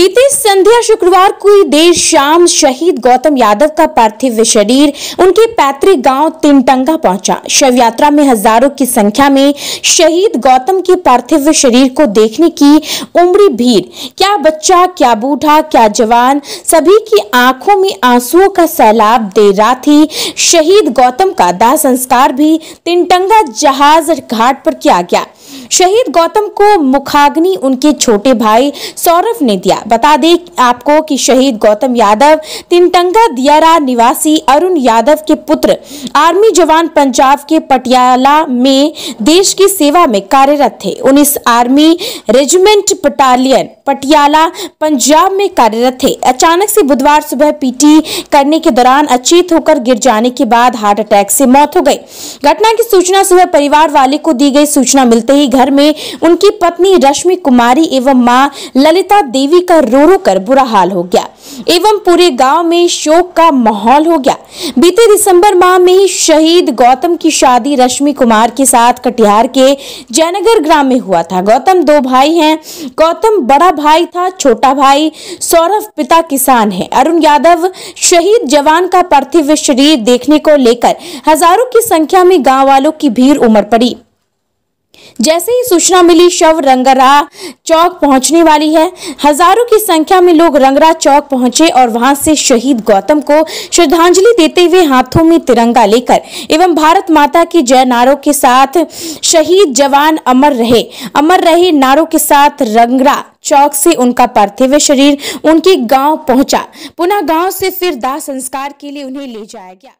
बीती संध्या शुक्रवार को देर शाम शहीद गौतम यादव का पार्थिव शरीर उनके पैतृक गांव तिनटंगा पहुंचा शव यात्रा में हजारों की संख्या में शहीद गौतम के पार्थिव शरीर को देखने की उमड़ी भीड़ क्या बच्चा क्या बूढ़ा क्या जवान सभी की आंखों में आंसुओं का सैलाब देर रात ही शहीद गौतम का दाह संस्कार भी तिनटंगा जहाज घाट पर किया गया शहीद गौतम को मुखाग्नि उनके छोटे भाई सौरभ ने दिया बता दें आपको कि शहीद गौतम यादव तिनटंगा दियारा निवासी अरुण यादव के पुत्र आर्मी जवान पंजाब के पटियाला में देश की सेवा में कार्यरत थे उन्नीस army regiment battalion Patiala Punjab में कार्यरत थे अचानक से बुधवार सुबह पीटी करने के दौरान अचेत होकर गिर जाने के बाद हार्ट अटैक से मौत हो गई घटना की सूचना सुबह परिवार वाले को दी गई सूचना मिलते ही घर में उनकी पत्नी रश्मि कुमारी एवं मां ललिता देवी का रो रो कर बुरा हाल हो गया एवं पूरे गांव में शोक का माहौल हो गया बीते दिसंबर माह में ही शहीद गौतम की शादी रश्मि कुमार के साथ कटिहार के जयनगर ग्राम में हुआ था गौतम दो भाई हैं गौतम बड़ा भाई था छोटा भाई सौरभ पिता किसान है अरुण यादव शहीद जवान का पार्थिव शरीर देखने को लेकर हजारों की संख्या में गाँव वालों की भीड़ उमड़ पड़ी जैसे ही सूचना मिली शव रंगरा चौक पहुंचने वाली है हजारों की संख्या में लोग रंगरा चौक पहुंचे और वहां से शहीद गौतम को श्रद्धांजलि देते हुए हाथों में तिरंगा लेकर एवं भारत माता की जय नारों के साथ शहीद जवान अमर रहे अमर रहे नारों के साथ रंगरा चौक से उनका पार्थिव शरीर उनके गांव पहुंचा पुनः गांव से फिर दाह संस्कार के लिए उन्हें ले जाया गया